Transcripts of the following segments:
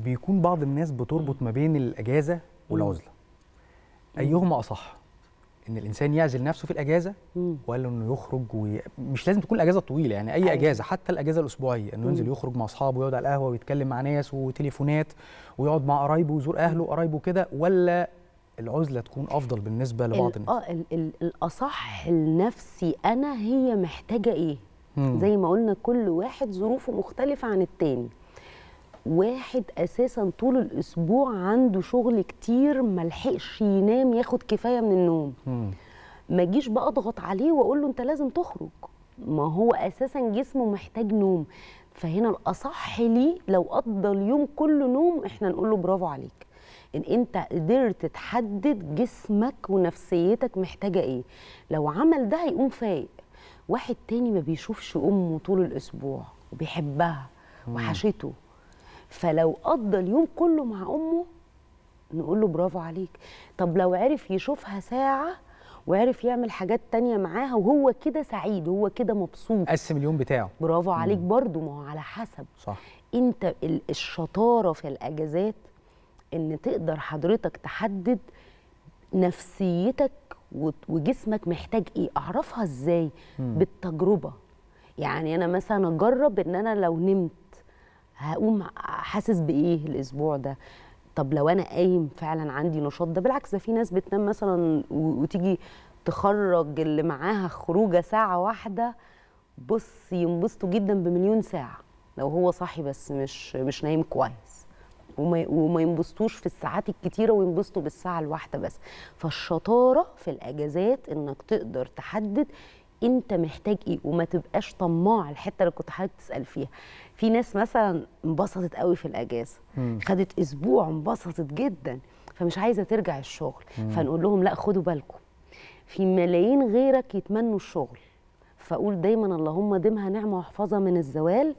بيكون بعض الناس بتربط ما بين الاجازه والعزله ايهما اصح ان الانسان يعزل نفسه في الاجازه ولا انه يخرج مش لازم تكون الاجازه طويله يعني اي أيوة. اجازه حتى الاجازه الاسبوعيه انه ينزل يخرج مع اصحابه ويقعد على القهوه ويتكلم مع ناس وتليفونات ويقعد مع قرايبه ويزور اهله وقرايبه كده ولا العزله تكون افضل بالنسبه لبعض الناس اه الاصح النفسي انا هي محتاجه ايه مم. زي ما قلنا كل واحد ظروفه مختلفه عن التاني واحد اساسا طول الاسبوع عنده شغل كتير ملحقش ينام ياخد كفايه من النوم ما اجيش بقى اضغط عليه واقول له انت لازم تخرج ما هو اساسا جسمه محتاج نوم فهنا الاصح ليه لو قضى اليوم كله نوم احنا نقول له برافو عليك ان انت قدرت تحدد جسمك ونفسيتك محتاجه ايه لو عمل ده هيقوم فايق واحد تاني ما بيشوفش امه طول الاسبوع وبيحبها وحشته فلو قضى اليوم كله مع امه نقول له برافو عليك طب لو عرف يشوفها ساعه وعرف يعمل حاجات تانية معاها وهو كده سعيد وهو كده مبسوط قسم اليوم بتاعه برافو عليك برضو ما هو على حسب صح انت الشطاره في الاجازات ان تقدر حضرتك تحدد نفسيتك وجسمك محتاج ايه اعرفها ازاي مم. بالتجربه يعني انا مثلا اجرب ان انا لو نمت هقوم حاسس بايه الاسبوع ده طب لو انا قايم فعلا عندي نشاط ده بالعكس ده في ناس بتنام مثلا وتيجي تخرج اللي معاها خروجه ساعه واحده بص ينبسطوا جدا بمليون ساعه لو هو صاحي بس مش مش نايم كويس وما وما ينبسطوش في الساعات الكتيره وينبسطوا بالساعه الواحده بس فالشطاره في الاجازات انك تقدر تحدد انت محتاج ايه وما تبقاش طماع الحته اللي كنت حضرتك تسال فيها في ناس مثلا انبسطت قوي في الاجازه خدت اسبوع انبسطت جدا فمش عايزه ترجع الشغل مم. فنقول لهم لا خدوا بالكم في ملايين غيرك يتمنوا الشغل فاقول دايما اللهم دمها نعمه واحفظها من الزوال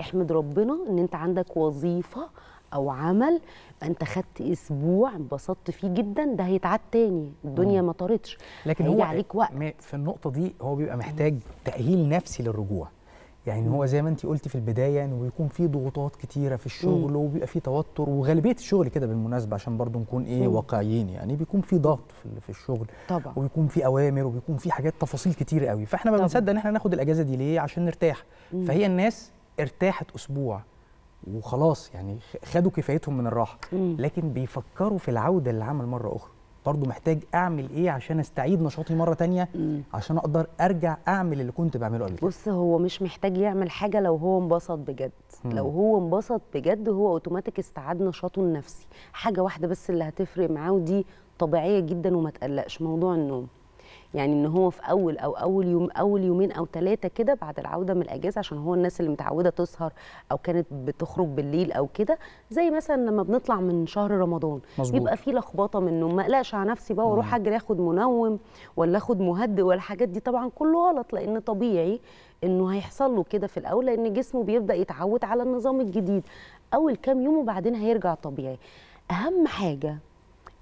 احمد ربنا ان انت عندك وظيفه او عمل انت خدت اسبوع انبسطت فيه جدا ده هيتعاد تاني الدنيا ما طارتش لكن هو عليك وقت في النقطه دي هو بيبقى محتاج تاهيل نفسي للرجوع يعني هو زي ما انت قلتي في البدايه انه بيكون في ضغوطات كتيره في الشغل مم. وبيبقى في توتر وغالبيه الشغل كده بالمناسبه عشان برضو نكون ايه واقعيين يعني بيكون في ضغط في الشغل طبعا وبيكون في اوامر وبيكون في حاجات تفاصيل كتير قوي فاحنا ما بنصدق ان احنا ناخد الاجازه دي ليه عشان نرتاح مم. فهي الناس ارتاحت اسبوع وخلاص يعني خدوا كفايتهم من الراحه لكن بيفكروا في العوده للعمل مره اخرى برضه محتاج اعمل ايه عشان استعيد نشاطي مره تانية عشان اقدر ارجع اعمل اللي كنت بعمله قبل بص هو مش محتاج يعمل حاجه لو هو انبسط بجد مم. لو هو انبسط بجد هو اوتوماتيك استعاد نشاطه النفسي حاجه واحده بس اللي هتفرق معاه ودي طبيعيه جدا وما تقلقش موضوع النوم يعني ان هو في اول او اول يوم اول يومين او ثلاثه كده بعد العوده من الاجازه عشان هو الناس اللي متعوده تسهر او كانت بتخرج بالليل او كده زي مثلا لما بنطلع من شهر رمضان مزبوط. يبقى في لخبطه منه ما اقلقش على نفسي بقى واروح اجري اخد منوم ولا اخد مهدئ والحاجات دي طبعا كله غلط لان طبيعي انه هيحصل له كده في الاول لان جسمه بيبدا يتعود على النظام الجديد اول كام يوم وبعدين هيرجع طبيعي اهم حاجه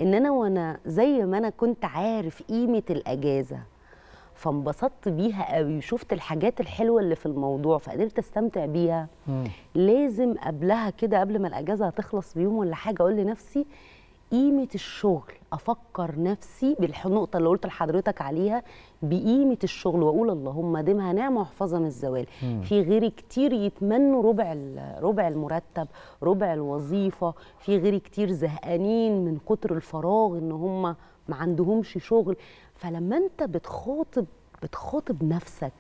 ان انا وانا زي ما انا كنت عارف قيمه الاجازه فانبسطت بيها قوي وشفت الحاجات الحلوه اللي في الموضوع فقدرت استمتع بيها مم. لازم قبلها كده قبل ما الاجازه هتخلص بيوم ولا حاجه اقول لنفسي قيمه الشغل افكر نفسي بالنقطه اللي قلت لحضرتك عليها بقيمه الشغل واقول اللهم دمها نعمه وحفظها من الزوال مم. في غيري كتير يتمنوا ربع ربع المرتب ربع الوظيفه في غيري كتير زهقانين من كتر الفراغ ان هم ما عندهمش شغل فلما انت بتخاطب بتخاطب نفسك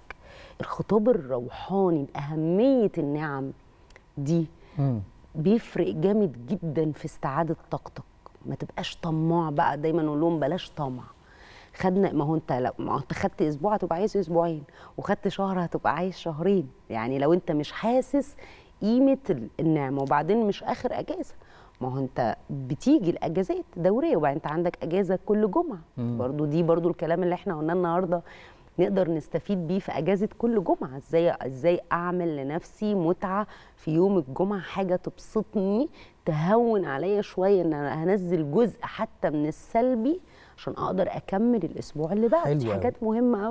الخطاب الروحاني باهميه النعم دي مم. بيفرق جامد جدا في استعاده طاقتك ما تبقاش طماع بقى دايما نقول لهم بلاش طمع خدنا ما هو انت لو ما انت خدت اسبوع هتبقى عايز اسبوعين وخدت شهر هتبقى عايز شهرين يعني لو انت مش حاسس قيمه النعمه وبعدين مش اخر اجازه ما هو انت بتيجي الاجازات دوريه وبعدين انت عندك اجازه كل جمعه برضو دي برضو الكلام اللي احنا قلناه النهارده نقدر نستفيد بيه في اجازه كل جمعه ازاي ازاي اعمل لنفسي متعه في يوم الجمعه حاجه تبسطني تهون عليا شويه ان انا هنزل جزء حتى من السلبي عشان اقدر اكمل الاسبوع اللي بعد دي حاجات مهمه قوي